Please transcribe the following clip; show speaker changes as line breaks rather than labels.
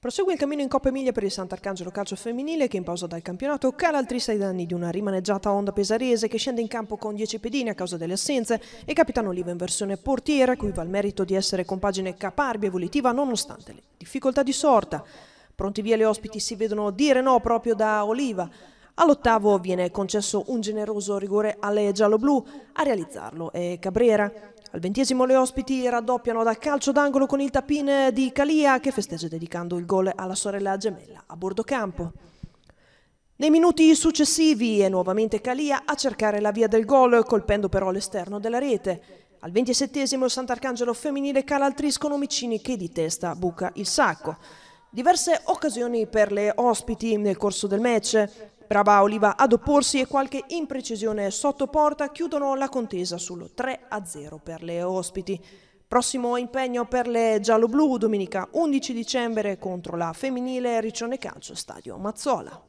Prosegue il cammino in Coppa Emilia per il Sant'Arcangelo Calcio Femminile che in pausa dal campionato cala altri sei danni di una rimaneggiata onda pesarese che scende in campo con 10 pedini a causa delle assenze e capitano Oliva in versione portiera cui va il merito di essere compagine caparbia e volitiva nonostante le difficoltà di sorta. Pronti via le ospiti si vedono dire no proprio da Oliva. All'ottavo viene concesso un generoso rigore alle gialloblu, a realizzarlo è Cabrera. Al ventesimo le ospiti raddoppiano da calcio d'angolo con il tapin di Calia che festeggia dedicando il gol alla sorella gemella a bordo campo. Nei minuti successivi è nuovamente Calia a cercare la via del gol, colpendo però l'esterno della rete. Al ventisettesimo il Sant'Arcangelo femminile cala al tris omicini che di testa buca il sacco. Diverse occasioni per le ospiti nel corso del match brava Oliva ad opporsi e qualche imprecisione sotto porta chiudono la contesa sullo 3-0 per le ospiti. Prossimo impegno per le gialloblu domenica 11 dicembre contro la femminile Riccione Calcio Stadio Mazzola.